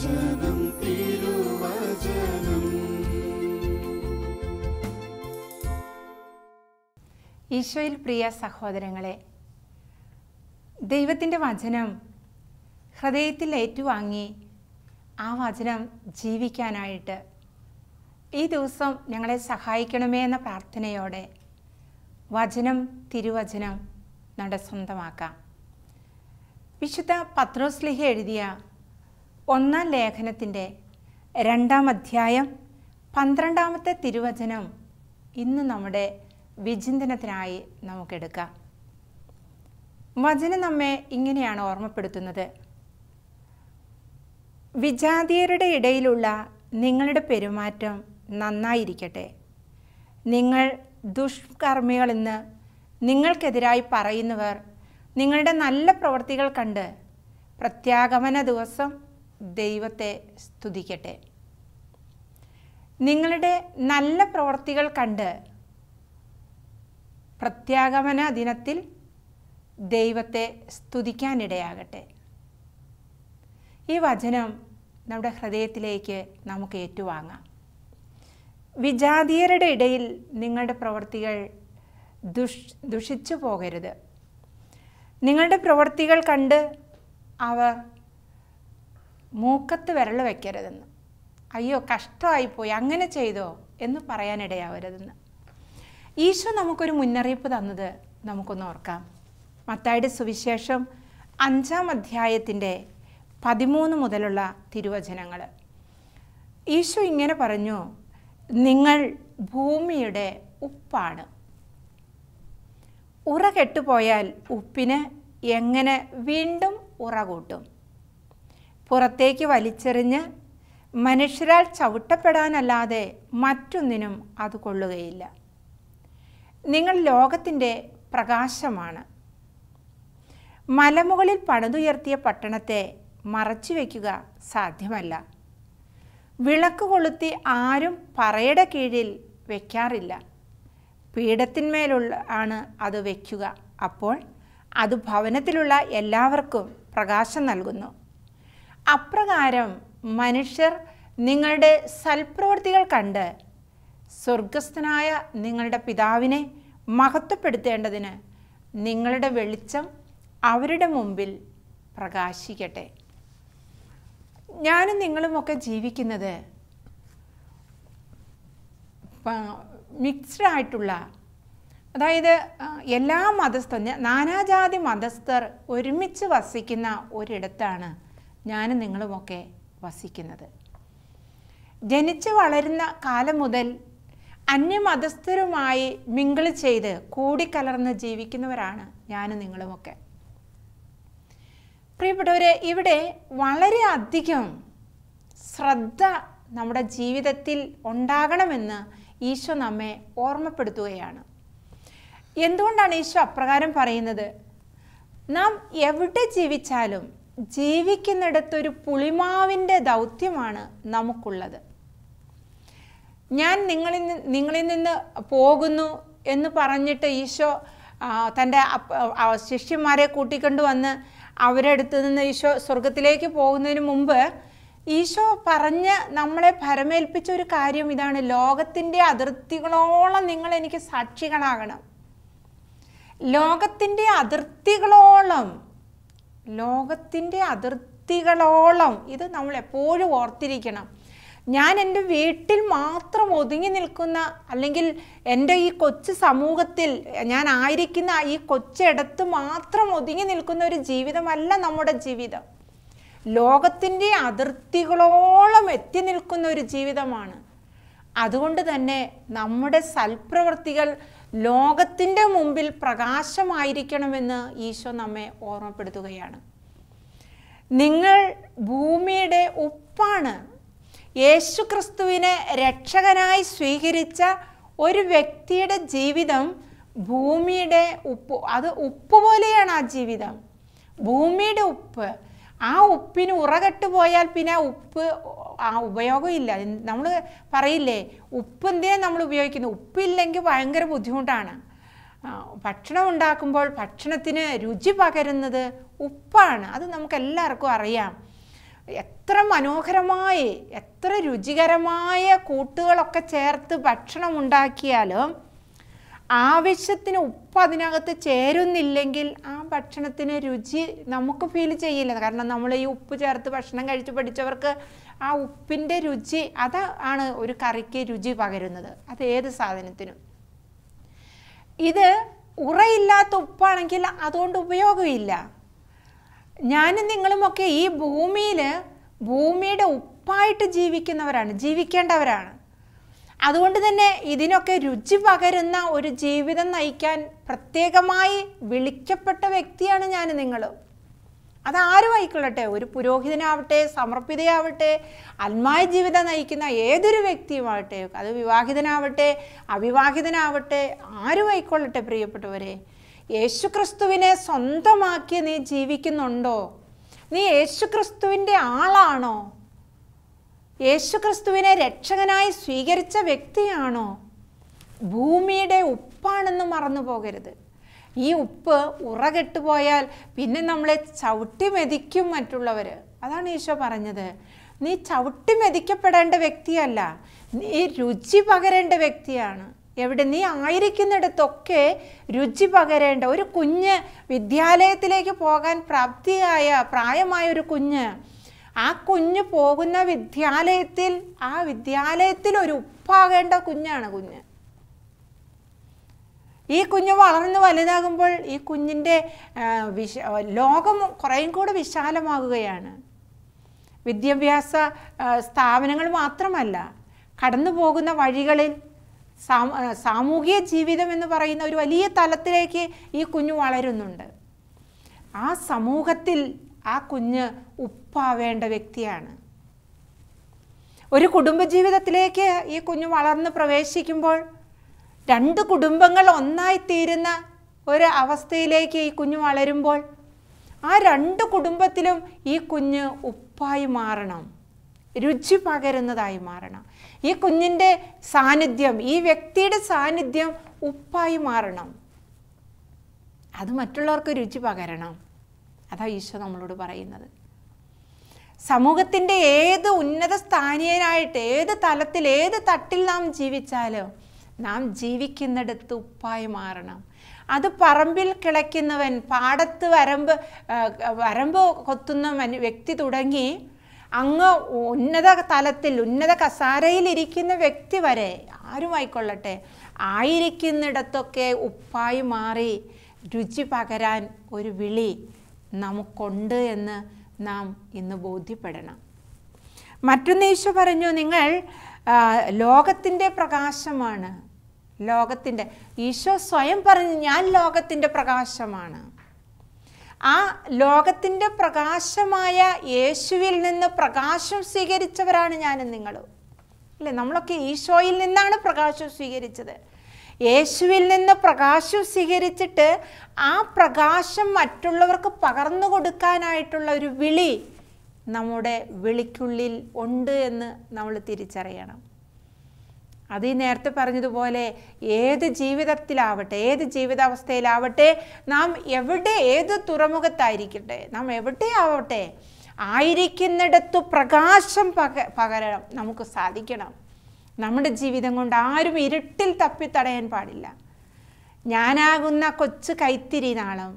വചനം തിരുവചനം ഈശോയിൽ പ്രിയ സഹോദരങ്ങളെ ദൈവത്തിൻ്റെ വചനം ഹൃദയത്തിൽ ഏറ്റുവാങ്ങി ആ വചനം ജീവിക്കാനായിട്ട് ഈ ദിവസം ഞങ്ങളെ സഹായിക്കണമേ എന്ന പ്രാർത്ഥനയോടെ വചനം തിരുവചനം നമ്മുടെ സ്വന്തമാക്കാം വിശുദ്ധ പത്രോസ്ലിഹ എഴുതിയ ഒന്നാം ലേഖനത്തിൻ്റെ രണ്ടാം അധ്യായം പന്ത്രണ്ടാമത്തെ തിരുവചനം ഇന്ന് നമ്മുടെ വിചിന്തനത്തിനായി നമുക്കെടുക്കാം വചനം നമ്മെ ഇങ്ങനെയാണ് ഓർമ്മപ്പെടുത്തുന്നത് വിജാതീയരുടെ ഇടയിലുള്ള നിങ്ങളുടെ പെരുമാറ്റം നന്നായിരിക്കട്ടെ നിങ്ങൾ ദുഷ്കർമ്മികളെന്ന് നിങ്ങൾക്കെതിരായി പറയുന്നവർ നിങ്ങളുടെ നല്ല പ്രവൃത്തികൾ കണ്ട് പ്രത്യാഗമന ദിവസം ദൈവത്തെ സ്തുതിക്കട്ടെ നിങ്ങളുടെ നല്ല പ്രവർത്തികൾ കണ്ട് പ്രത്യാഗമന ദിനത്തിൽ ദൈവത്തെ സ്തുതിക്കാനിടയാകട്ടെ ഈ വചനം നമ്മുടെ ഹൃദയത്തിലേക്ക് നമുക്ക് ഏറ്റുവാങ്ങാം വിജാതീയരുടെ ഇടയിൽ നിങ്ങളുടെ പ്രവർത്തികൾ ദുഷ് ദുഷിച്ചു പോകരുത് നിങ്ങളുടെ പ്രവർത്തികൾ കണ്ട് അവർ മൂക്കത്ത് വിരൽ വയ്ക്കരുതെന്ന് അയ്യോ കഷ്ടമായിപ്പോയി അങ്ങനെ ചെയ്തോ എന്ന് പറയാനിടയാവരുതെന്ന് ഈശോ നമുക്കൊരു മുന്നറിയിപ്പ് തന്നത് നമുക്കൊന്ന് ഓർക്കാം മത്തായുടെ സുവിശേഷം അഞ്ചാം അധ്യായത്തിൻ്റെ പതിമൂന്ന് മുതലുള്ള തിരുവചനങ്ങൾ ഈശോ ഇങ്ങനെ പറഞ്ഞു നിങ്ങൾ ഭൂമിയുടെ ഉപ്പാണ് ഉറ കെട്ടുപോയാൽ ഉപ്പിന് എങ്ങനെ വീണ്ടും ഉറ കൂട്ടും പുറത്തേക്ക് വലിച്ചെറിഞ്ഞ് മനുഷ്യരാൽ ചവിട്ടപ്പെടാനല്ലാതെ മറ്റൊന്നിനും അത് കൊള്ളുകയില്ല നിങ്ങൾ ലോകത്തിൻ്റെ പ്രകാശമാണ് മലമുകളിൽ പണിതുയർത്തിയ പട്ടണത്തെ മറച്ചു വയ്ക്കുക സാധ്യമല്ല വിളക്ക് കൊളുത്തി ആരും പറയുടെ കീഴിൽ വയ്ക്കാറില്ല പീഠത്തിന്മേലുള്ള ആണ് അത് വയ്ക്കുക അപ്പോൾ അത് ഭവനത്തിലുള്ള എല്ലാവർക്കും പ്രകാശം നൽകുന്നു അപ്രകാരം മനുഷ്യർ നിങ്ങളുടെ സൽപ്രവൃത്തികൾ കണ്ട് സ്വർഗസ്ഥനായ നിങ്ങളുടെ പിതാവിനെ മഹത്വപ്പെടുത്തേണ്ടതിന് നിങ്ങളുടെ വെളിച്ചം അവരുടെ മുമ്പിൽ പ്രകാശിക്കട്ടെ ഞാനും നിങ്ങളുമൊക്കെ ജീവിക്കുന്നത് മിക്സ്ഡ് ആയിട്ടുള്ള അതായത് എല്ലാ മതസ്ഥ നാനാജാതി മതസ്ഥർ ഒരുമിച്ച് വസിക്കുന്ന ഒരിടത്താണ് ഞാനും നിങ്ങളുമൊക്കെ വസിക്കുന്നത് ജനിച്ച് വളരുന്ന കാലം മുതൽ അന്യമതസ്ഥരുമായി മിങ്കിൾ ചെയ്ത് കൂടിക്കലർന്ന് ജീവിക്കുന്നവരാണ് ഞാനും നിങ്ങളുമൊക്കെ പ്രിയപ്പെട്ടവരെ ഇവിടെ വളരെ അധികം ശ്രദ്ധ നമ്മുടെ ജീവിതത്തിൽ ഉണ്ടാകണമെന്ന് ഈശോ നമ്മെ ഓർമ്മപ്പെടുത്തുകയാണ് എന്തുകൊണ്ടാണ് ഈശോ അപ്രകാരം പറയുന്നത് നാം എവിടെ ജീവിച്ചാലും ജീവിക്കുന്നിടത്തൊരു പുളിമാവിൻ്റെ ദൗത്യമാണ് നമുക്കുള്ളത് ഞാൻ നിങ്ങളിൽ നിങ്ങളിൽ നിന്ന് പോകുന്നു എന്ന് പറഞ്ഞിട്ട് ഈശോ തൻ്റെ ശിഷ്യന്മാരെ കൂട്ടിക്കൊണ്ട് വന്ന് അടുത്ത് നിന്ന് ഈശോ സ്വർഗത്തിലേക്ക് പോകുന്നതിന് മുമ്പ് ഈശോ പറഞ്ഞ് നമ്മളെ ഭരമേൽപ്പിച്ച ഒരു കാര്യം ഇതാണ് ലോകത്തിൻ്റെ അതിർത്തികളോളം നിങ്ങൾ എനിക്ക് സാക്ഷികളാകണം ലോകത്തിൻ്റെ അതിർത്തികളോളം ലോകത്തിൻ്റെ അതിർത്തികളോളം ഇത് നമ്മൾ എപ്പോഴും ഓർത്തിരിക്കണം ഞാൻ എൻ്റെ വീട്ടിൽ മാത്രം ഒതുങ്ങി നിൽക്കുന്ന അല്ലെങ്കിൽ എൻ്റെ ഈ കൊച്ചു സമൂഹത്തിൽ ഞാൻ ആയിരിക്കുന്ന ഈ കൊച്ചിടത്ത് മാത്രം ഒതുങ്ങി നിൽക്കുന്ന ഒരു ജീവിതമല്ല നമ്മുടെ ജീവിതം ലോകത്തിൻ്റെ അതിർത്തികളോളം എത്തി നിൽക്കുന്ന ഒരു ജീവിതമാണ് അതുകൊണ്ട് തന്നെ നമ്മുടെ സൽപ്രവൃത്തികൾ ലോകത്തിൻ്റെ മുമ്പിൽ പ്രകാശമായിരിക്കണമെന്ന് ഈശോ നമ്മെ ഓർമ്മപ്പെടുത്തുകയാണ് നിങ്ങൾ ഭൂമിയുടെ ഉപ്പാണ് യേശു ക്രിസ്തുവിനെ രക്ഷകനായി സ്വീകരിച്ച ഒരു വ്യക്തിയുടെ ജീവിതം ഭൂമിയുടെ ഉപ്പ് അത് ഉപ്പ് പോലെയാണ് ആ ജീവിതം ഭൂമിയുടെ ഉപ്പ് ആ ഉപ്പിന് ഉറകെട്ട് പോയാൽ പിന്നെ ആ ഉപ്പ് ആ ഉപയോഗമില്ല നമ്മൾ പറയില്ലേ ഉപ്പ് എന്തിനാണ് നമ്മൾ ഉപയോഗിക്കുന്നത് ഉപ്പില്ലെങ്കിൽ ഭയങ്കര ബുദ്ധിമുട്ടാണ് ഭക്ഷണം ഉണ്ടാക്കുമ്പോൾ ഭക്ഷണത്തിന് രുചി പകരുന്നത് ഉപ്പാണ് അത് നമുക്കെല്ലാവർക്കും അറിയാം എത്ര മനോഹരമായി എത്ര രുചികരമായ കൂട്ടുകളൊക്കെ ചേർത്ത് ഭക്ഷണം ഉണ്ടാക്കിയാലും ആവശ്യത്തിന് ഉപ്പ് അതിനകത്ത് ചേരുന്നില്ലെങ്കിൽ ആ ഭക്ഷണത്തിന് രുചി നമുക്ക് ഫീൽ ചെയ്യില്ല കാരണം നമ്മൾ ഈ ഉപ്പ് ചേർത്ത് ഭക്ഷണം കഴിച്ച് പഠിച്ചവർക്ക് ആ ഉപ്പിൻ്റെ രുചി അത് ആണ് ഒരു കറിക്ക് രുചി പകരുന്നത് അത് ഏത് സാധനത്തിനും ഇത് ഉറയില്ലാത്ത ഉപ്പാണെങ്കിൽ അതുകൊണ്ട് ഉപയോഗമില്ല ഞാനും നിങ്ങളുമൊക്കെ ഈ ഭൂമിയിൽ ഭൂമിയുടെ ഉപ്പായിട്ട് ജീവിക്കുന്നവരാണ് ജീവിക്കേണ്ടവരാണ് അതുകൊണ്ട് തന്നെ ഇതിനൊക്കെ രുചി പകരുന്ന ഒരു ജീവിതം നയിക്കാൻ പ്രത്യേകമായി വിളിക്കപ്പെട്ട വ്യക്തിയാണ് ഞാൻ നിങ്ങളും ആരും ആയിക്കൊള്ളട്ടെ ഒരു പുരോഹിതനാവട്ടെ സമർപ്പിതയാവട്ടെ ആത്മായ ജീവിതം നയിക്കുന്ന ഏതൊരു വ്യക്തിയുമാവട്ടെ അത് വിവാഹിതനാവട്ടെ അവിവാഹിതനാവട്ടെ ആരും ആയിക്കൊള്ളട്ടെ പ്രിയപ്പെട്ടവരെ യേശുക്രിസ്തുവിനെ സ്വന്തമാക്കി നീ ജീവിക്കുന്നുണ്ടോ നീ യേശുക്രിസ്തുവിൻ്റെ ആളാണോ യേശുക്രിസ്തുവിനെ രക്ഷകനായി സ്വീകരിച്ച വ്യക്തിയാണോ ഭൂമിയുടെ ഉപ്പാണെന്ന് മറന്നു പോകരുത് ഈ ഉപ്പ് ഉറകെട്ടു പോയാൽ പിന്നെ നമ്മളെ ചവിട്ടി മെതിക്കും മറ്റുള്ളവർ അതാണ് ഈശോ പറഞ്ഞത് നീ ചവിട്ടി മെതിക്കപ്പെടേണ്ട വ്യക്തിയല്ല നീ രുചി പകരേണ്ട വ്യക്തിയാണ് എവിടെ നീ ആയിരിക്കുന്നിടത്തൊക്കെ രുചി പകരേണ്ട ഒരു കുഞ്ഞ് വിദ്യാലയത്തിലേക്ക് പോകാൻ പ്രാപ്തിയായ പ്രായമായ ഒരു കുഞ്ഞ് ആ കുഞ്ഞ് പോകുന്ന വിദ്യാലയത്തിൽ ആ വിദ്യാലയത്തിൽ ഒരു ഉപ്പാകേണ്ട കുഞ്ഞാണ് കുഞ്ഞ് ഈ കുഞ്ഞ് വളർന്ന് വലുതാകുമ്പോൾ ഈ കുഞ്ഞിൻ്റെ വിശ ലോകം കുറേയും കൂടെ വിശാലമാകുകയാണ് വിദ്യാഭ്യാസ സ്ഥാപനങ്ങൾ മാത്രമല്ല കടന്നു പോകുന്ന വഴികളിൽ സാമൂഹിക ജീവിതം എന്ന് പറയുന്ന ഒരു വലിയ തലത്തിലേക്ക് ഈ കുഞ്ഞ് വളരുന്നുണ്ട് ആ സമൂഹത്തിൽ ആ കുഞ്ഞ് ഉപ്പാവേണ്ട വ്യക്തിയാണ് ഒരു കുടുംബജീവിതത്തിലേക്ക് ഈ കുഞ്ഞ് വളർന്ന് പ്രവേശിക്കുമ്പോൾ രണ്ട് കുടുംബങ്ങൾ ഒന്നായി തീരുന്ന ഒരു അവസ്ഥയിലേക്ക് ഈ കുഞ്ഞ് വളരുമ്പോൾ ആ രണ്ട് കുടുംബത്തിലും ഈ കുഞ്ഞ് ഉപ്പായി മാറണം രുചി പകരുന്നതായി മാറണം ഈ കുഞ്ഞിൻ്റെ സാന്നിധ്യം ഈ വ്യക്തിയുടെ സാന്നിധ്യം ഉപ്പായി മാറണം അത് മറ്റുള്ളവർക്ക് രുചി പകരണം അതാ ഈശോ നമ്മളോട് പറയുന്നത് സമൂഹത്തിൻ്റെ ഏത് ഉന്നത സ്ഥാനീയനായിട്ട് ഏത് തലത്തിൽ ഏത് തട്ടിൽ നാം ജീവിച്ചാലും നാം ജീവിക്കുന്നിടത്ത് ഉപ്പായി മാറണം അത് പറമ്പിൽ കിളയ്ക്കുന്നവൻ പാടത്ത് വരമ്പ് വരമ്പ് കൊത്തുന്ന വ്യക്തി തുടങ്ങി അങ്ങ് ഉന്നത തലത്തിൽ ഉന്നത കസാരയിലിരിക്കുന്ന വ്യക്തി വരെ ആരും ആയിക്കൊള്ളട്ടെ ആയിരിക്കുന്നിടത്തൊക്കെ ഉപ്പായി മാറി രുചി പകരാൻ ഒരു വിളി നമുക്കുണ്ട് എന്ന് നാം ഇന്ന് ബോധ്യപ്പെടണം മറ്റൊന്ന് ഈശോ പറഞ്ഞു നിങ്ങൾ ലോകത്തിൻ്റെ പ്രകാശമാണ് ലോകത്തിൻ്റെ ഈശോ സ്വയം പറഞ്ഞു ഞാൻ ലോകത്തിൻ്റെ പ്രകാശമാണ് ആ ലോകത്തിൻ്റെ പ്രകാശമായ യേശുവിൽ നിന്ന് പ്രകാശം സ്വീകരിച്ചവരാണ് ഞാനും നിങ്ങളും അല്ലേ നമ്മളൊക്കെ ഈശോയിൽ നിന്നാണ് പ്രകാശം സ്വീകരിച്ചത് യേശുവിൽ നിന്ന് പ്രകാശം സ്വീകരിച്ചിട്ട് ആ പ്രകാശം മറ്റുള്ളവർക്ക് പകർന്നു കൊടുക്കാനായിട്ടുള്ള ഒരു വിളി നമ്മുടെ വിളിക്കുള്ളിൽ ഉണ്ട് എന്ന് നമ്മൾ തിരിച്ചറിയണം അത് ഈ നേരത്തെ പറഞ്ഞതുപോലെ ഏത് ജീവിതത്തിലാവട്ടെ ഏത് ജീവിതാവസ്ഥയിലാവട്ടെ നാം എവിടെ ഏത് തുറമുഖത്തായിരിക്കട്ടെ നാം എവിടെ ആവട്ടെ ആയിരിക്കുന്നിടത്തു പ്രകാശം പക പകരണം നമുക്ക് സാധിക്കണം നമ്മുടെ ജീവിതം കൊണ്ട് ആരും ഇരുട്ടിൽ തപ്പിത്തടയാൻ പാടില്ല ഞാനാകുന്ന കൊച്ചു കൈത്തിരി നാളം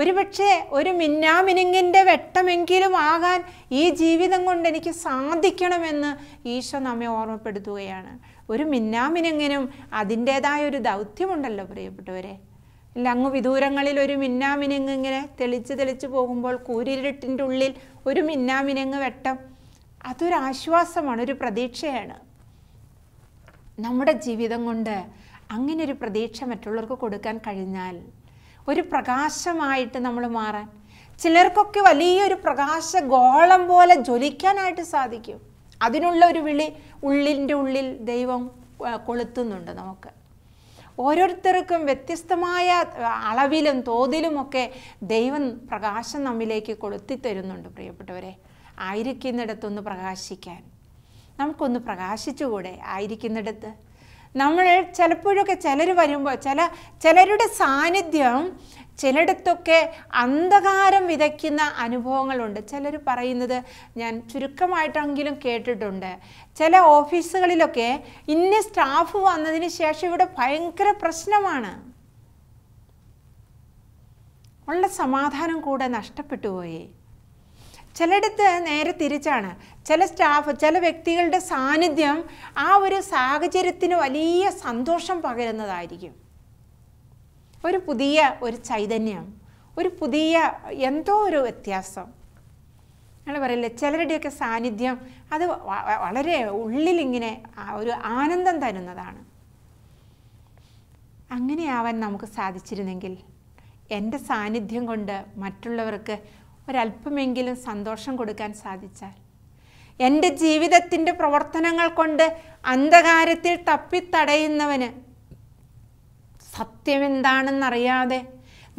ഒരുപക്ഷെ ഒരു മിന്നാമിനുങ്ങിൻ്റെ വെട്ടമെങ്കിലും ആകാൻ ഈ ജീവിതം കൊണ്ട് എനിക്ക് സാധിക്കണമെന്ന് ഈശോ നമ്മെ ഓർമ്മപ്പെടുത്തുകയാണ് ഒരു മിന്നാമിനുങ്ങിനും അതിൻ്റേതായ ഒരു ദൗത്യമുണ്ടല്ലോ പ്രിയപ്പെട്ടവരെ ഇല്ല അങ്ങ് വിദൂരങ്ങളിൽ ഒരു മിന്നാമിനുങ്ങ് ഇങ്ങനെ തെളിച്ച് തെളിച്ച് പോകുമ്പോൾ കൂരിരുട്ടിൻ്റെ ഉള്ളിൽ ഒരു മിന്നാമിനുങ്ങ് വെട്ടം അതൊരാശ്വാസമാണ് ഒരു പ്രതീക്ഷയാണ് നമ്മുടെ ജീവിതം കൊണ്ട് അങ്ങനെ ഒരു പ്രതീക്ഷ മറ്റുള്ളവർക്ക് കൊടുക്കാൻ കഴിഞ്ഞാൽ ഒരു പ്രകാശമായിട്ട് നമ്മൾ മാറാൻ ചിലർക്കൊക്കെ വലിയൊരു പ്രകാശ ഗോളം പോലെ ജ്വലിക്കാനായിട്ട് സാധിക്കും അതിനുള്ള ഒരു വിളി ഉള്ളിൻ്റെ ഉള്ളിൽ ദൈവം കൊളുത്തുന്നുണ്ട് നമുക്ക് ഓരോരുത്തർക്കും വ്യത്യസ്തമായ അളവിലും തോതിലുമൊക്കെ ദൈവം പ്രകാശം നമ്മിലേക്ക് കൊളുത്തി തരുന്നുണ്ട് പ്രിയപ്പെട്ടവരെ ആയിരിക്കുന്നിടത്തൊന്ന് പ്രകാശിക്കാൻ നമുക്കൊന്ന് പ്രകാശിച്ചുകൂടെ ആയിരിക്കുന്നിടത്ത് നമ്മൾ ചിലപ്പോഴൊക്കെ ചിലർ വരുമ്പോൾ ചില ചിലരുടെ സാന്നിധ്യം ചിലയിടത്തൊക്കെ അന്ധകാരം വിതയ്ക്കുന്ന അനുഭവങ്ങളുണ്ട് ചിലർ പറയുന്നത് ഞാൻ ചുരുക്കമായിട്ടെങ്കിലും കേട്ടിട്ടുണ്ട് ചില ഓഫീസുകളിലൊക്കെ ഇന്ന സ്റ്റാഫ് വന്നതിന് ശേഷം ഇവിടെ ഭയങ്കര പ്രശ്നമാണ് ഉള്ള സമാധാനം കൂടെ നഷ്ടപ്പെട്ടു പോയി ചിലയിടത്ത് നേരെ തിരിച്ചാണ് ചില സ്റ്റാഫ് ചില വ്യക്തികളുടെ സാന്നിധ്യം ആ ഒരു സാഹചര്യത്തിന് വലിയ സന്തോഷം പകരുന്നതായിരിക്കും ഒരു പുതിയ ഒരു ചൈതന്യം ഒരു പുതിയ എന്തോ ഒരു വ്യത്യാസം ഞങ്ങൾ പറയില്ലേ ചിലരുടെയൊക്കെ സാന്നിധ്യം അത് വളരെ ഉള്ളിലിങ്ങനെ ഒരു ആനന്ദം തരുന്നതാണ് അങ്ങനെയാവാൻ നമുക്ക് സാധിച്ചിരുന്നെങ്കിൽ എൻ്റെ സാന്നിധ്യം കൊണ്ട് മറ്റുള്ളവർക്ക് ഒരല്പമെങ്കിലും സന്തോഷം കൊടുക്കാൻ സാധിച്ചാൽ എൻ്റെ ജീവിതത്തിൻ്റെ പ്രവർത്തനങ്ങൾ കൊണ്ട് അന്ധകാരത്തിൽ തപ്പിത്തടയുന്നവന് സത്യം എന്താണെന്നറിയാതെ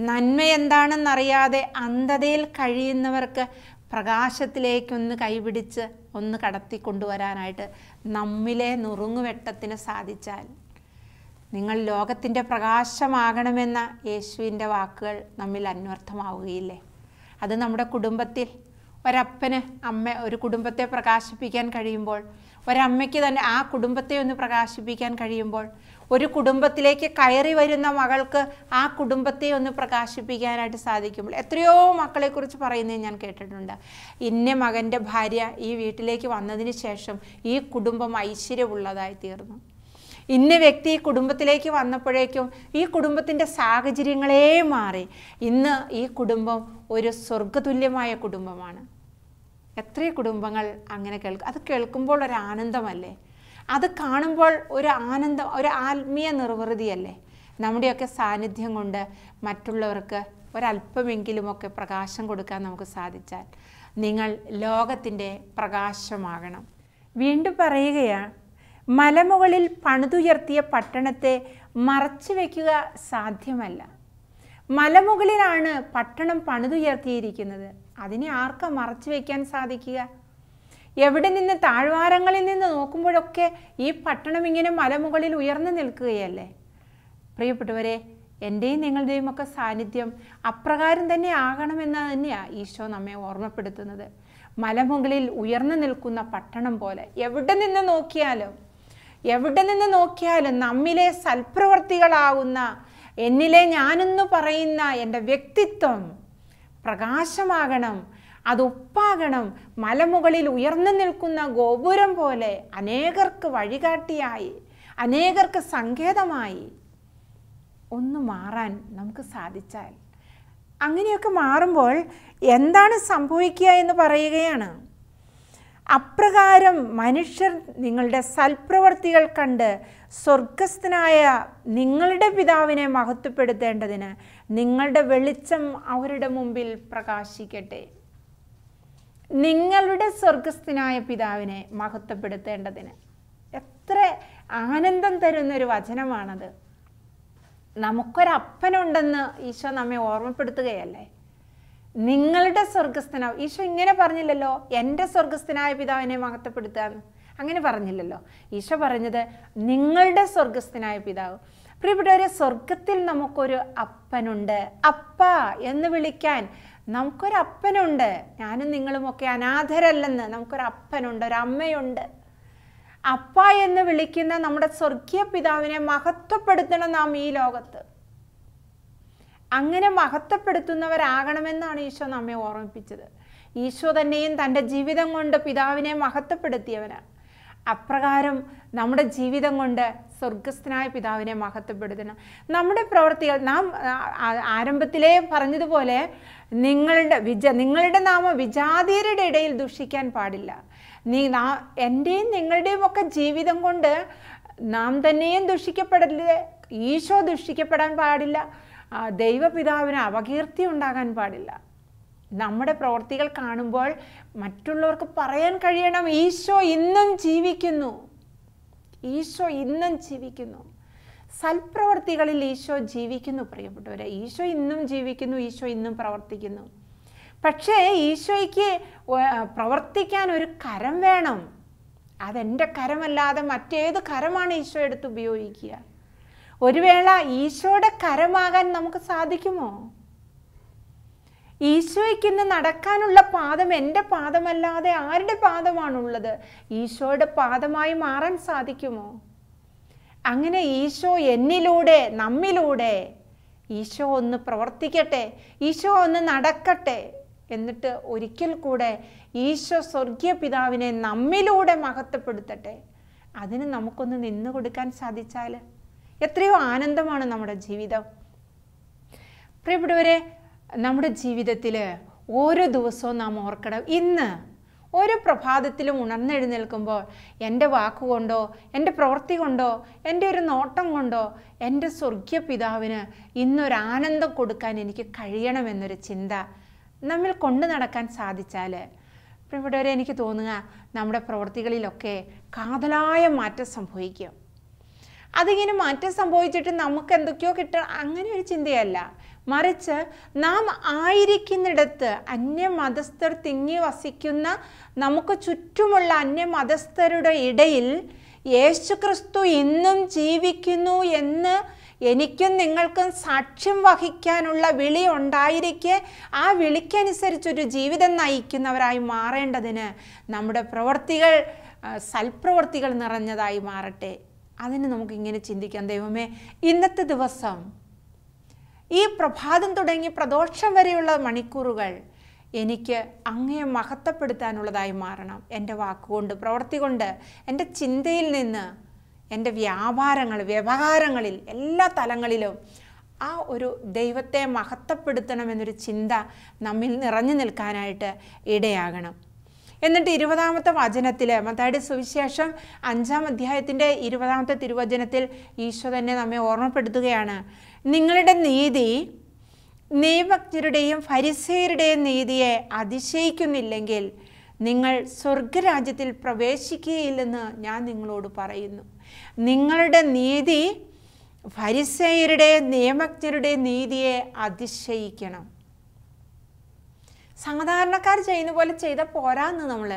നന്മ എന്താണെന്നറിയാതെ അന്ധതയിൽ കഴിയുന്നവർക്ക് പ്രകാശത്തിലേക്കൊന്ന് കൈപിടിച്ച് ഒന്ന് കടത്തി കൊണ്ടുവരാനായിട്ട് നമ്മിലെ നുറുങ്ങുവെട്ടത്തിന് സാധിച്ചാൽ നിങ്ങൾ ലോകത്തിൻ്റെ പ്രകാശമാകണമെന്ന യേശുവിൻ്റെ വാക്കുകൾ നമ്മിൽ അന്വർത്ഥമാവുകയില്ലേ അത് നമ്മുടെ കുടുംബത്തിൽ ഒരപ്പന് അമ്മ ഒരു കുടുംബത്തെ പ്രകാശിപ്പിക്കാൻ കഴിയുമ്പോൾ ഒരമ്മയ്ക്ക് തന്നെ ആ കുടുംബത്തെ ഒന്ന് പ്രകാശിപ്പിക്കാൻ കഴിയുമ്പോൾ ഒരു കുടുംബത്തിലേക്ക് കയറി വരുന്ന മകൾക്ക് ആ കുടുംബത്തെ ഒന്ന് പ്രകാശിപ്പിക്കാനായിട്ട് സാധിക്കുമ്പോൾ എത്രയോ മക്കളെക്കുറിച്ച് പറയുന്നത് ഞാൻ കേട്ടിട്ടുണ്ട് ഇന്ന മകൻ്റെ ഭാര്യ ഈ വീട്ടിലേക്ക് വന്നതിന് ശേഷം ഈ കുടുംബം ഐശ്വര്യമുള്ളതായി തീർന്നു ഇന്ന വ്യക്തി കുടുംബത്തിലേക്ക് വന്നപ്പോഴേക്കും ഈ കുടുംബത്തിൻ്റെ സാഹചര്യങ്ങളേ മാറി ഇന്ന് ഈ കുടുംബം ഒരു സ്വർഗതുല്യമായ കുടുംബമാണ് എത്ര കുടുംബങ്ങൾ അങ്ങനെ കേൾക്കും അത് കേൾക്കുമ്പോൾ ഒരു ആനന്ദമല്ലേ അത് കാണുമ്പോൾ ഒരു ആനന്ദം ഒരു ആത്മീയ നിർവൃതിയല്ലേ നമ്മുടെയൊക്കെ സാന്നിധ്യം കൊണ്ട് മറ്റുള്ളവർക്ക് ഒരല്പമെങ്കിലുമൊക്കെ പ്രകാശം കൊടുക്കാൻ നമുക്ക് സാധിച്ചാൽ നിങ്ങൾ ലോകത്തിൻ്റെ പ്രകാശമാകണം വീണ്ടും പറയുകയാണ് മലമുകളിൽ പണിതുയർത്തിയ പട്ടണത്തെ വയ്ക്കുക സാധ്യമല്ല മലമുകളിലാണ് പട്ടണം പണിതുയർത്തിയിരിക്കുന്നത് അതിനെ ആർക്ക മറച്ചു വയ്ക്കാൻ സാധിക്കുക എവിടെ നിന്ന് താഴ്വാരങ്ങളിൽ നിന്ന് നോക്കുമ്പോഴൊക്കെ ഈ പട്ടണം ഇങ്ങനെ മലമുകളിൽ ഉയർന്നു നിൽക്കുകയല്ലേ പ്രിയപ്പെട്ടവരെ എൻ്റെയും നിങ്ങളുടെയും ഒക്കെ സാന്നിധ്യം അപ്രകാരം തന്നെ ആകണമെന്ന് തന്നെയാണ് ഈശോ നമ്മെ ഓർമ്മപ്പെടുത്തുന്നത് മലമുകളിൽ ഉയർന്നു നിൽക്കുന്ന പട്ടണം പോലെ എവിടെ നിന്ന് നോക്കിയാലും എവിടെ നിന്ന് നോക്കിയാലും നമ്മിലെ സൽപ്രവർത്തികളാവുന്ന എന്നിലെ ഞാനെന്ന് പറയുന്ന എൻ്റെ വ്യക്തിത്വം പ്രകാശമാകണം അത് ഉപ്പാകണം മലമുകളിൽ ഉയർന്നു നിൽക്കുന്ന ഗോപുരം പോലെ അനേകർക്ക് വഴികാട്ടിയായി അനേകർക്ക് സങ്കേതമായി ഒന്ന് മാറാൻ നമുക്ക് സാധിച്ചാൽ അങ്ങനെയൊക്കെ മാറുമ്പോൾ എന്താണ് സംഭവിക്കുക എന്ന് പറയുകയാണ് അപ്രകാരം മനുഷ്യർ നിങ്ങളുടെ സൽപ്രവർത്തികൾ കണ്ട് സ്വർഗസ്ഥനായ നിങ്ങളുടെ പിതാവിനെ മഹത്വപ്പെടുത്തേണ്ടതിന് നിങ്ങളുടെ വെളിച്ചം അവരുടെ മുമ്പിൽ പ്രകാശിക്കട്ടെ നിങ്ങളുടെ സ്വർഗസ്ഥനായ പിതാവിനെ മഹത്വപ്പെടുത്തേണ്ടതിന് എത്ര ആനന്ദം തരുന്നൊരു വചനമാണത് നമുക്കൊരപ്പനുണ്ടെന്ന് ഈശോ നമ്മെ ഓർമ്മപ്പെടുത്തുകയല്ലേ നിങ്ങളുടെ സ്വർഗസ്ഥനാവ് ഈശോ ഇങ്ങനെ പറഞ്ഞില്ലല്ലോ എൻ്റെ സ്വർഗസ്ഥനായ പിതാവിനെ മഹത്വപ്പെടുത്തുക അങ്ങനെ പറഞ്ഞില്ലല്ലോ ഈശോ പറഞ്ഞത് നിങ്ങളുടെ സ്വർഗസ്ഥനായ പിതാവ് പ്രിയപ്പെട്ടവരെ സ്വർഗത്തിൽ നമുക്കൊരു അപ്പനുണ്ട് അപ്പ എന്ന് വിളിക്കാൻ നമുക്കൊരു അപ്പനുണ്ട് ഞാനും നിങ്ങളുമൊക്കെ അനാഥരല്ലെന്ന് നമുക്കൊരു അപ്പനുണ്ട് ഒരു അമ്മയുണ്ട് അപ്പ എന്ന് വിളിക്കുന്ന നമ്മുടെ സ്വർഗീയ പിതാവിനെ മഹത്വപ്പെടുത്തണം നാം ഈ ലോകത്ത് അങ്ങനെ മഹത്വപ്പെടുത്തുന്നവരാകണമെന്നാണ് ഈശോ നമ്മെ ഓർമ്മിപ്പിച്ചത് ഈശോ തന്നെയും തൻ്റെ ജീവിതം കൊണ്ട് പിതാവിനെ മഹത്വപ്പെടുത്തിയവനാണ് അപ്രകാരം നമ്മുടെ ജീവിതം കൊണ്ട് സ്വർഗസ്ഥനായ പിതാവിനെ മഹത്വപ്പെടുത്തണം നമ്മുടെ പ്രവൃത്തികൾ നാം ആരംഭത്തിലേ പറഞ്ഞതുപോലെ നിങ്ങളുടെ വിജ നിങ്ങളുടെ നാമ വിജാതീയരുടെ ഇടയിൽ ദുഷിക്കാൻ പാടില്ല നീ നാ എൻ്റെയും നിങ്ങളുടെയും ഒക്കെ ജീവിതം കൊണ്ട് നാം തന്നെയും ദുഷിക്കപ്പെടരുത് ഈശോ ദുഷിക്കപ്പെടാൻ പാടില്ല ദൈവപിതാവിന് അപകീർത്തി ഉണ്ടാകാൻ പാടില്ല നമ്മുടെ പ്രവർത്തികൾ കാണുമ്പോൾ മറ്റുള്ളവർക്ക് പറയാൻ കഴിയണം ഈശോ ഇന്നും ജീവിക്കുന്നു ഈശോ ഇന്നും ജീവിക്കുന്നു സൽപ്രവർത്തികളിൽ ഈശോ ജീവിക്കുന്നു പ്രിയപ്പെട്ടവരെ ഈശോ ഇന്നും ജീവിക്കുന്നു ഈശോ ഇന്നും പ്രവർത്തിക്കുന്നു പക്ഷേ ഈശോയ്ക്ക് പ്രവർത്തിക്കാൻ ഒരു കരം വേണം അതെൻ്റെ കരമല്ലാതെ മറ്റേത് കരമാണ് ഈശോ എടുത്ത് ഉപയോഗിക്കുക ഒരു വേള ഈശോയുടെ കരമാകാൻ നമുക്ക് സാധിക്കുമോ ഇന്ന് നടക്കാനുള്ള പാദം എൻ്റെ പാദമല്ലാതെ ആരുടെ പാദമാണുള്ളത് ഈശോയുടെ പാദമായി മാറാൻ സാധിക്കുമോ അങ്ങനെ ഈശോ എന്നിലൂടെ നമ്മിലൂടെ ഈശോ ഒന്ന് പ്രവർത്തിക്കട്ടെ ഈശോ ഒന്ന് നടക്കട്ടെ എന്നിട്ട് ഒരിക്കൽ കൂടെ ഈശോ സ്വർഗീയ പിതാവിനെ നമ്മിലൂടെ മഹത്വപ്പെടുത്തട്ടെ അതിന് നമുക്കൊന്ന് നിന്നു കൊടുക്കാൻ സാധിച്ചാൽ എത്രയോ ആനന്ദമാണ് നമ്മുടെ ജീവിതം പ്രിയപ്പെട്ടവരെ നമ്മുടെ ജീവിതത്തിൽ ഓരോ ദിവസവും നാം ഓർക്കണം ഇന്ന് ഓരോ പ്രഭാതത്തിലും ഉണർന്നെഴുന്നേൽക്കുമ്പോൾ എൻ്റെ വാക്കുകൊണ്ടോ എൻ്റെ പ്രവൃത്തി കൊണ്ടോ എൻ്റെ ഒരു നോട്ടം കൊണ്ടോ എൻ്റെ സ്വർഗീയ പിതാവിന് ഇന്നൊരാനന്ദം കൊടുക്കാൻ എനിക്ക് കഴിയണമെന്നൊരു ചിന്ത നമ്മിൽ കൊണ്ടു നടക്കാൻ സാധിച്ചാൽ ഇവിടെ എനിക്ക് തോന്നുക നമ്മുടെ പ്രവൃത്തികളിലൊക്കെ കാതലായ മാറ്റം സംഭവിക്കും അതിങ്ങനെ മാറ്റം സംഭവിച്ചിട്ട് നമുക്ക് എന്തൊക്കെയോ കിട്ടണം അങ്ങനെ ഒരു ചിന്തയല്ല മറിച്ച് നാം ആയിരിക്കുന്നിടത്ത് അന്യമതസ്ഥർ തിങ്ങി വസിക്കുന്ന നമുക്ക് ചുറ്റുമുള്ള അന്യമതസ്ഥരുടെ ഇടയിൽ യേശുക്രിസ്തു ഇന്നും ജീവിക്കുന്നു എന്ന് എനിക്കും നിങ്ങൾക്കും സാക്ഷ്യം വഹിക്കാനുള്ള വിളി ഉണ്ടായിരിക്കെ ആ വിളിക്കനുസരിച്ചൊരു ജീവിതം നയിക്കുന്നവരായി മാറേണ്ടതിന് നമ്മുടെ പ്രവർത്തികൾ സൽപ്രവർത്തികൾ നിറഞ്ഞതായി മാറട്ടെ അതിന് ഇങ്ങനെ ചിന്തിക്കാം ദൈവമേ ഇന്നത്തെ ദിവസം ഈ പ്രഭാതം തുടങ്ങി പ്രദോഷം വരെയുള്ള മണിക്കൂറുകൾ എനിക്ക് അങ്ങയെ മഹത്വപ്പെടുത്താനുള്ളതായി മാറണം എൻ്റെ വാക്കുകൊണ്ട് പ്രവൃത്തി കൊണ്ട് എൻ്റെ ചിന്തയിൽ നിന്ന് എൻ്റെ വ്യാപാരങ്ങൾ വ്യവഹാരങ്ങളിൽ എല്ലാ തലങ്ങളിലും ആ ഒരു ദൈവത്തെ മഹത്വപ്പെടുത്തണമെന്നൊരു ചിന്ത നമ്മിൽ നിറഞ്ഞു നിൽക്കാനായിട്ട് ഇടയാകണം എന്നിട്ട് ഇരുപതാമത്തെ വചനത്തിൽ മത്തായുടെ സുവിശേഷം അഞ്ചാം അധ്യായത്തിൻ്റെ ഇരുപതാമത്തെ തിരുവചനത്തിൽ ഈശോ തന്നെ നമ്മെ ഓർമ്മപ്പെടുത്തുകയാണ് നിങ്ങളുടെ നീതി നിയഭക്തരുടെയും ഫരിസേയരുടെയും നീതിയെ അതിശയിക്കുന്നില്ലെങ്കിൽ നിങ്ങൾ സ്വർഗരാജ്യത്തിൽ പ്രവേശിക്കുകയില്ലെന്ന് ഞാൻ നിങ്ങളോട് പറയുന്നു നിങ്ങളുടെ നീതി ഫരിസേയരുടെ നിയമജ്ഞരുടെ നീതിയെ അതിശയിക്കണം സാധാരണക്കാർ ചെയ്യുന്ന പോലെ ചെയ്ത പോരാന്ന് നമ്മൾ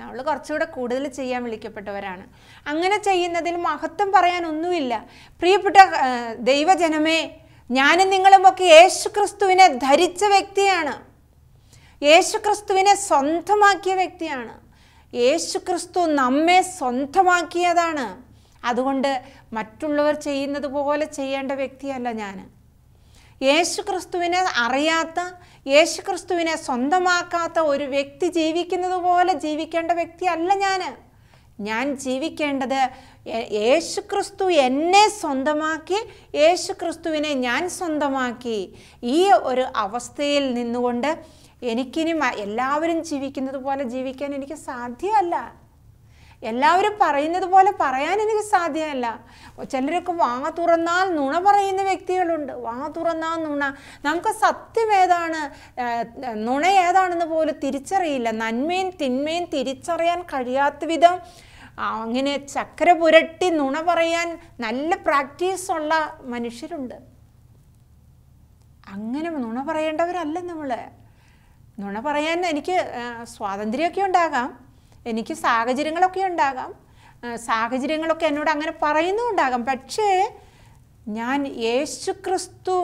നമ്മൾ കുറച്ചുകൂടെ കൂടുതൽ ചെയ്യാൻ വിളിക്കപ്പെട്ടവരാണ് അങ്ങനെ ചെയ്യുന്നതിൽ മഹത്വം പറയാനൊന്നുമില്ല പ്രിയപ്പെട്ട ദൈവജനമേ ഞാനും നിങ്ങളുമൊക്കെ യേശു ക്രിസ്തുവിനെ ധരിച്ച വ്യക്തിയാണ് യേശു ക്രിസ്തുവിനെ സ്വന്തമാക്കിയ വ്യക്തിയാണ് യേശു ക്രിസ്തു നമ്മെ സ്വന്തമാക്കിയതാണ് അതുകൊണ്ട് മറ്റുള്ളവർ ചെയ്യുന്നത് പോലെ ചെയ്യേണ്ട വ്യക്തിയല്ല ഞാൻ യേശു ക്രിസ്തുവിനെ അറിയാത്ത യേശുക്രിസ്തുവിനെ സ്വന്തമാക്കാത്ത ഒരു വ്യക്തി ജീവിക്കുന്നത് പോലെ ജീവിക്കേണ്ട വ്യക്തിയല്ല ഞാൻ ഞാൻ ജീവിക്കേണ്ടത് യേശുക്രിസ്തു എന്നെ സ്വന്തമാക്കി യേശുക്രിസ്തുവിനെ ഞാൻ സ്വന്തമാക്കി ഈ ഒരു അവസ്ഥയിൽ നിന്നുകൊണ്ട് എനിക്കിനി എല്ലാവരും ജീവിക്കുന്നത് പോലെ ജീവിക്കാൻ എനിക്ക് സാധ്യമല്ല എല്ലാവരും പറയുന്നത് പോലെ പറയാൻ എനിക്ക് സാധ്യമല്ല ചിലരൊക്കെ വാങ്ങ തുറന്നാൽ നുണ പറയുന്ന വ്യക്തികളുണ്ട് വാങ്ങ തുറന്നാൽ നുണ നമുക്ക് സത്യം ഏതാണ് നുണ ഏതാണെന്ന് പോലും തിരിച്ചറിയില്ല നന്മയും തിന്മയും തിരിച്ചറിയാൻ കഴിയാത്ത വിധം അങ്ങനെ ചക്കര പുരട്ടി നുണ പറയാൻ നല്ല പ്രാക്ടീസുള്ള മനുഷ്യരുണ്ട് അങ്ങനെ നുണ പറയേണ്ടവരല്ല നമ്മൾ നുണ പറയാൻ എനിക്ക് സ്വാതന്ത്ര്യമൊക്കെ ഉണ്ടാകാം എനിക്ക് സാഹചര്യങ്ങളൊക്കെ ഉണ്ടാകാം സാഹചര്യങ്ങളൊക്കെ എന്നോട് അങ്ങനെ പറയുന്നുണ്ടാകാം പക്ഷേ ഞാൻ യേശു ക്രിസ്തു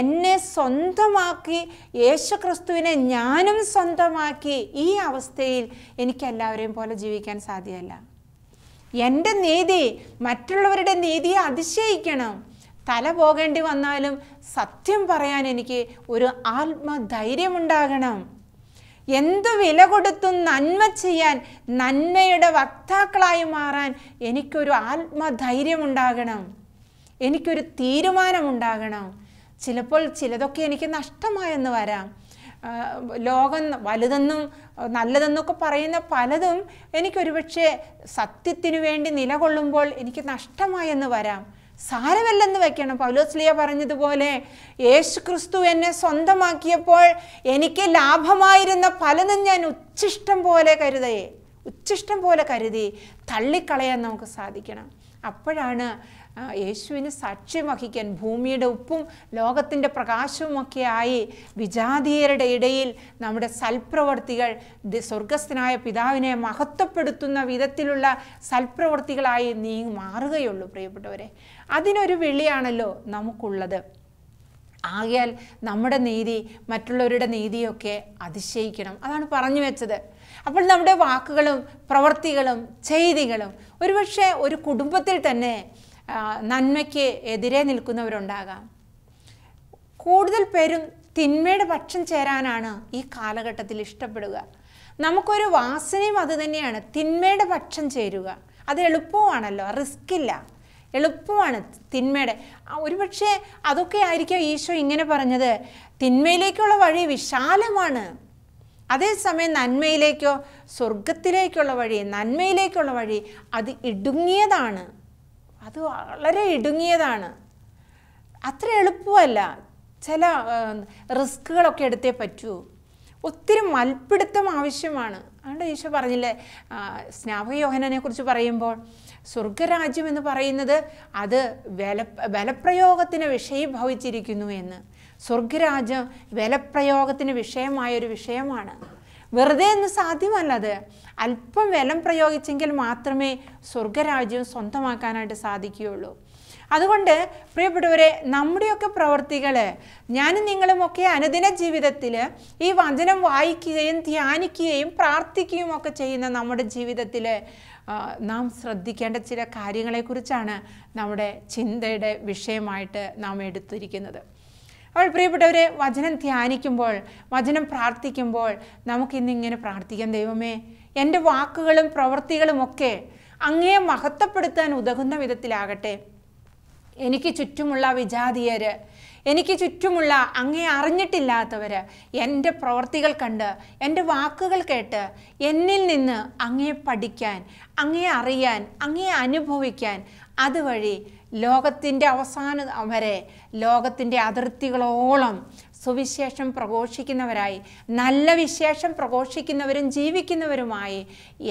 എന്നെ സ്വന്തമാക്കി യേശു ക്രിസ്തുവിനെ ഞാനും സ്വന്തമാക്കി ഈ അവസ്ഥയിൽ എനിക്കെല്ലാവരെയും പോലെ ജീവിക്കാൻ സാധ്യമല്ല എൻ്റെ നീതി മറ്റുള്ളവരുടെ നീതിയെ അതിശയിക്കണം തല പോകേണ്ടി വന്നാലും സത്യം പറയാൻ എനിക്ക് ഒരു ആത്മധൈര്യമുണ്ടാകണം എന്തു വില കൊടുത്തും നന്മ ചെയ്യാൻ നന്മയുടെ വക്താക്കളായി മാറാൻ എനിക്കൊരു ആത്മധൈര്യമുണ്ടാകണം എനിക്കൊരു തീരുമാനമുണ്ടാകണം ചിലപ്പോൾ ചിലതൊക്കെ എനിക്ക് നഷ്ടമായെന്ന് വരാം ലോകം വലുതെന്നും നല്ലതെന്നൊക്കെ പറയുന്ന പലതും എനിക്കൊരുപക്ഷെ സത്യത്തിനു വേണ്ടി നിലകൊള്ളുമ്പോൾ എനിക്ക് നഷ്ടമായെന്ന് വരാം സാരമല്ലെന്ന് വെക്കണം പൗലോസ്ലിയ പറഞ്ഞതുപോലെ യേശു ക്രിസ്തു എന്നെ സ്വന്തമാക്കിയപ്പോൾ എനിക്ക് ലാഭമായിരുന്ന പലതും ഞാൻ ഉച്ചിഷ്ടം പോലെ കരുതയേ ഉച്ചിഷ്ടം പോലെ കരുതി തള്ളിക്കളയാൻ നമുക്ക് സാധിക്കണം അപ്പോഴാണ് യേശുവിന് സാക്ഷ്യം വഹിക്കാൻ ഭൂമിയുടെ ഉപ്പും ലോകത്തിൻ്റെ ആയി വിജാതീയരുടെ ഇടയിൽ നമ്മുടെ സൽപ്രവർത്തികൾ സ്വർഗസ്ഥനായ പിതാവിനെ മഹത്വപ്പെടുത്തുന്ന വിധത്തിലുള്ള സൽപ്രവർത്തികളായി നീ മാറുകയുള്ളൂ പ്രിയപ്പെട്ടവരെ അതിനൊരു വിളിയാണല്ലോ നമുക്കുള്ളത് ആകയാൽ നമ്മുടെ നീതി മറ്റുള്ളവരുടെ നീതിയൊക്കെ അതിശയിക്കണം അതാണ് പറഞ്ഞു വെച്ചത് അപ്പോൾ നമ്മുടെ വാക്കുകളും പ്രവർത്തികളും ചെയ്തികളും ഒരുപക്ഷെ ഒരു കുടുംബത്തിൽ തന്നെ നന്മയ്ക്ക് എതിരെ നിൽക്കുന്നവരുണ്ടാകാം കൂടുതൽ പേരും തിന്മയുടെ പക്ഷം ചേരാനാണ് ഈ കാലഘട്ടത്തിൽ ഇഷ്ടപ്പെടുക നമുക്കൊരു വാസനയും അതുതന്നെയാണ് തിന്മയുടെ പക്ഷം ചേരുക അത് എളുപ്പമാണല്ലോ റിസ്ക്കില്ല എളുപ്പമാണ് തിന്മയുടെ ഒരുപക്ഷെ അതൊക്കെ ആയിരിക്കും ഈശോ ഇങ്ങനെ പറഞ്ഞത് തിന്മയിലേക്കുള്ള വഴി വിശാലമാണ് അതേസമയം നന്മയിലേക്കോ സ്വർഗത്തിലേക്കുള്ള വഴി നന്മയിലേക്കുള്ള വഴി അത് ഇടുങ്ങിയതാണ് അത് വളരെ ഇടുങ്ങിയതാണ് അത്ര എളുപ്പമല്ല ചില റിസ്ക്കുകളൊക്കെ എടുത്തേ പറ്റൂ ഒത്തിരി മൽപ്പിടുത്തം ആവശ്യമാണ് അതുകൊണ്ട് ഈശോ പറഞ്ഞില്ലേ സ്നാപക കുറിച്ച് പറയുമ്പോൾ സ്വർഗരാജ്യം എന്ന് പറയുന്നത് അത് വില വിലപ്രയോഗത്തിന് വിഷയീഭവിച്ചിരിക്കുന്നു എന്ന് സ്വർഗരാജ്യം വിലപ്രയോഗത്തിന് വിഷയമായൊരു വിഷയമാണ് വെറുതെ ഒന്നും സാധ്യമല്ലത് അല്പം വിലം പ്രയോഗിച്ചെങ്കിൽ മാത്രമേ സ്വർഗരാജ്യം സ്വന്തമാക്കാനായിട്ട് സാധിക്കുകയുള്ളൂ അതുകൊണ്ട് പ്രിയപ്പെട്ടവരെ നമ്മുടെയൊക്കെ പ്രവർത്തികൾ ഞാനും നിങ്ങളുമൊക്കെ അനുദിന ജീവിതത്തിൽ ഈ വചനം വായിക്കുകയും ധ്യാനിക്കുകയും പ്രാർത്ഥിക്കുകയും ഒക്കെ ചെയ്യുന്ന നമ്മുടെ ജീവിതത്തിൽ നാം ശ്രദ്ധിക്കേണ്ട ചില കാര്യങ്ങളെക്കുറിച്ചാണ് നമ്മുടെ ചിന്തയുടെ വിഷയമായിട്ട് നാം എടുത്തിരിക്കുന്നത് അപ്പോൾ പ്രിയപ്പെട്ടവരെ വചനം ധ്യാനിക്കുമ്പോൾ വചനം പ്രാർത്ഥിക്കുമ്പോൾ നമുക്കിന്നിങ്ങനെ പ്രാർത്ഥിക്കാം ദൈവമേ എൻ്റെ വാക്കുകളും പ്രവൃത്തികളും ഒക്കെ അങ്ങേ മഹത്വപ്പെടുത്താൻ ഉതകുന്ന വിധത്തിലാകട്ടെ എനിക്ക് ചുറ്റുമുള്ള വിജാതീയർ എനിക്ക് ചുറ്റുമുള്ള അങ്ങേ അറിഞ്ഞിട്ടില്ലാത്തവർ എൻ്റെ പ്രവർത്തികൾ കണ്ട് എൻ്റെ വാക്കുകൾ കേട്ട് എന്നിൽ നിന്ന് അങ്ങേ പഠിക്കാൻ അങ്ങേ അറിയാൻ അങ്ങേ അനുഭവിക്കാൻ അതുവഴി ലോകത്തിൻ്റെ അവസാനം വരെ ലോകത്തിൻ്റെ അതിർത്തികളോളം സുവിശേഷം പ്രഘോഷിക്കുന്നവരായി നല്ല വിശേഷം പ്രഘോഷിക്കുന്നവരും ജീവിക്കുന്നവരുമായി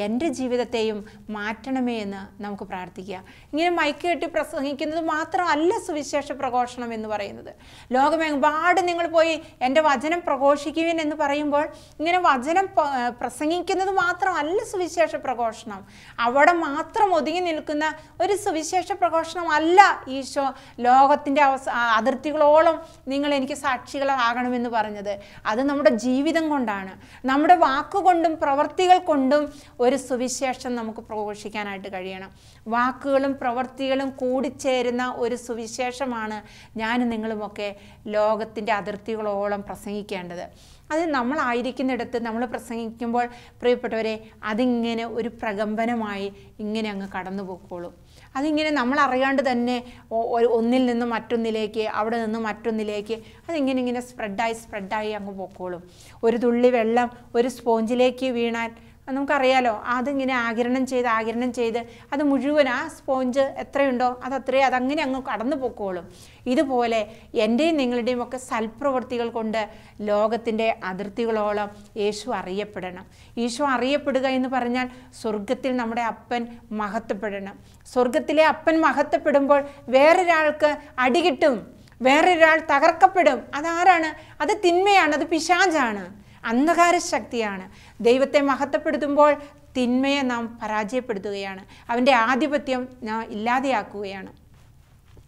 എൻ്റെ ജീവിതത്തെയും മാറ്റണമേ എന്ന് നമുക്ക് പ്രാർത്ഥിക്കുക ഇങ്ങനെ മൈക്ക് കെട്ടി പ്രസംഗിക്കുന്നത് മാത്രമല്ല സുവിശേഷ പ്രഘോഷണം എന്ന് പറയുന്നത് ലോകമെമ്പാട് നിങ്ങൾ പോയി എൻ്റെ വചനം പ്രഘോഷിക്കുവിൻ എന്ന് പറയുമ്പോൾ ഇങ്ങനെ വചനം പ്രസംഗിക്കുന്നത് മാത്രമല്ല സുവിശേഷ പ്രഘോഷണം അവിടെ മാത്രം ഒതുങ്ങി നിൽക്കുന്ന ഒരു സുവിശേഷ പ്രഘോഷണമല്ല ഈശോ ലോകത്തിൻ്റെ അവസ അതിർത്തികളോളം നിങ്ങൾ എനിക്ക് സാക്ഷികളാണ് ആകണമെന്ന് പറഞ്ഞത് അത് നമ്മുടെ ജീവിതം കൊണ്ടാണ് നമ്മുടെ വാക്കുകൊണ്ടും പ്രവൃത്തികൾ കൊണ്ടും ഒരു സുവിശേഷം നമുക്ക് പ്രഘോഷിക്കാനായിട്ട് കഴിയണം വാക്കുകളും പ്രവൃത്തികളും കൂടിച്ചേരുന്ന ഒരു സുവിശേഷമാണ് ഞാനും നിങ്ങളുമൊക്കെ ലോകത്തിൻ്റെ അതിർത്തികളോളം പ്രസംഗിക്കേണ്ടത് അത് നമ്മളായിരിക്കുന്നിടത്ത് നമ്മൾ പ്രസംഗിക്കുമ്പോൾ പ്രിയപ്പെട്ടവരെ അതിങ്ങനെ ഒരു പ്രകമ്പനമായി ഇങ്ങനെ അങ്ങ് കടന്നു പോയിക്കോളും അതിങ്ങനെ നമ്മൾ അറിയാണ്ട് തന്നെ ഒന്നിൽ നിന്ന് മറ്റൊന്നിലേക്ക് അവിടെ നിന്ന് മറ്റൊന്നിലേക്ക് അതിങ്ങനെ ഇങ്ങനെ സ്പ്രെഡായി സ്പ്രെഡായി അങ്ങ് പോയിക്കോളും ഒരു തുള്ളി വെള്ളം ഒരു സ്പോഞ്ചിലേക്ക് വീണാൽ നമുക്കറിയാലോ അതിങ്ങനെ ആകിരണം ചെയ്ത് ആകിരണം ചെയ്ത് അത് മുഴുവൻ ആ സ്പോഞ്ച് എത്രയുണ്ടോ അത്രയും അതങ്ങനെ അങ്ങ് കടന്നു പൊക്കോളും ഇതുപോലെ എൻ്റെയും നിങ്ങളുടെയും ഒക്കെ സൽപ്രവൃത്തികൾ കൊണ്ട് ലോകത്തിൻ്റെ അതിർത്തികളോളം യേശു അറിയപ്പെടണം ഈശോ അറിയപ്പെടുക എന്ന് പറഞ്ഞാൽ സ്വർഗത്തിൽ നമ്മുടെ അപ്പൻ മഹത്വപ്പെടണം സ്വർഗത്തിലെ അപ്പൻ മഹത്വപ്പെടുമ്പോൾ വേറൊരാൾക്ക് അടികിട്ടും വേറൊരാൾ തകർക്കപ്പെടും അതാരാണ് അത് തിന്മയാണ് അത് പിശാചാണ് അന്ധകാര ശക്തിയാണ് ദൈവത്തെ മഹത്വപ്പെടുത്തുമ്പോൾ തിന്മയെ നാം പരാജയപ്പെടുത്തുകയാണ് അവൻ്റെ ആധിപത്യം നാം ഇല്ലാതെയാക്കുകയാണ്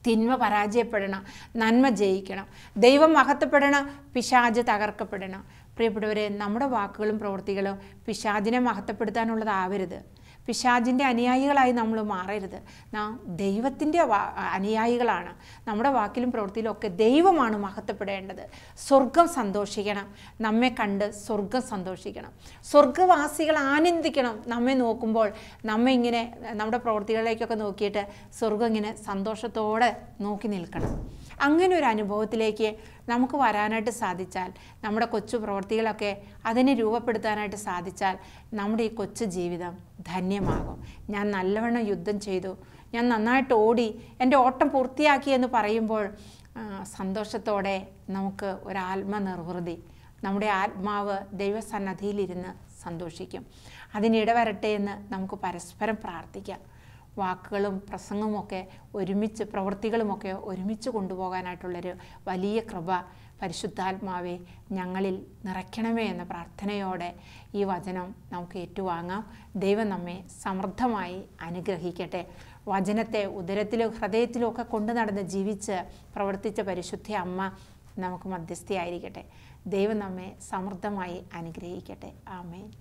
തിന്മ പരാജയപ്പെടണം നന്മ ജയിക്കണം ദൈവം മഹത്വപ്പെടണം പിശാജ് തകർക്കപ്പെടണം പ്രിയപ്പെട്ടവരെ നമ്മുടെ വാക്കുകളും പ്രവൃത്തികളും പിശാജിനെ മഹത്വപ്പെടുത്താനുള്ളതാവരുത് പിശാജിൻ്റെ അനുയായികളായി നമ്മൾ മാറരുത് നാം ദൈവത്തിൻ്റെ അനുയായികളാണ് നമ്മുടെ വാക്കിലും പ്രവൃത്തിയിലും ഒക്കെ ദൈവമാണ് മഹത്വപ്പെടേണ്ടത് സ്വർഗം സന്തോഷിക്കണം നമ്മെ കണ്ട് സ്വർഗം സന്തോഷിക്കണം സ്വർഗവാസികൾ ആനന്ദിക്കണം നമ്മെ നോക്കുമ്പോൾ നമ്മെ ഇങ്ങനെ നമ്മുടെ പ്രവൃത്തികളിലേക്കൊക്കെ നോക്കിയിട്ട് സ്വർഗം ഇങ്ങനെ സന്തോഷത്തോടെ നോക്കി നിൽക്കണം അങ്ങനെ ഒരു അനുഭവത്തിലേക്ക് നമുക്ക് വരാനായിട്ട് സാധിച്ചാൽ നമ്മുടെ കൊച്ചു പ്രവൃത്തികളൊക്കെ അതിനെ രൂപപ്പെടുത്താനായിട്ട് സാധിച്ചാൽ നമ്മുടെ ഈ കൊച്ചു ജീവിതം ധന്യമാകും ഞാൻ നല്ലവണ്ണം യുദ്ധം ചെയ്തു ഞാൻ നന്നായിട്ട് ഓടി എൻ്റെ ഓട്ടം പൂർത്തിയാക്കി എന്ന് പറയുമ്പോൾ സന്തോഷത്തോടെ നമുക്ക് ഒരു ആത്മനിർവൃതി നമ്മുടെ ആത്മാവ് ദൈവസന്നദ്ധിയിലിരുന്ന് സന്തോഷിക്കും അതിനിടവരട്ടെ എന്ന് നമുക്ക് പരസ്പരം പ്രാർത്ഥിക്കാം വാക്കുകളും പ്രസംഗവുമൊക്കെ ഒരുമിച്ച് പ്രവൃത്തികളുമൊക്കെ ഒരുമിച്ച് കൊണ്ടുപോകാനായിട്ടുള്ളൊരു വലിയ കൃപ പരിശുദ്ധാത്മാവെ ഞങ്ങളിൽ നിറയ്ക്കണമേ എന്ന പ്രാർത്ഥനയോടെ ഈ വചനം നമുക്ക് ഏറ്റുവാങ്ങാം ദൈവം നമ്മെ സമൃദ്ധമായി അനുഗ്രഹിക്കട്ടെ വചനത്തെ ഉദരത്തിലും ഹൃദയത്തിലും ഒക്കെ കൊണ്ടു നടന്ന് ജീവിച്ച് പ്രവർത്തിച്ച പരിശുദ്ധ അമ്മ നമുക്ക് മധ്യസ്ഥയായിരിക്കട്ടെ ദൈവം നമ്മെ സമൃദ്ധമായി അനുഗ്രഹിക്കട്ടെ ആമേൻ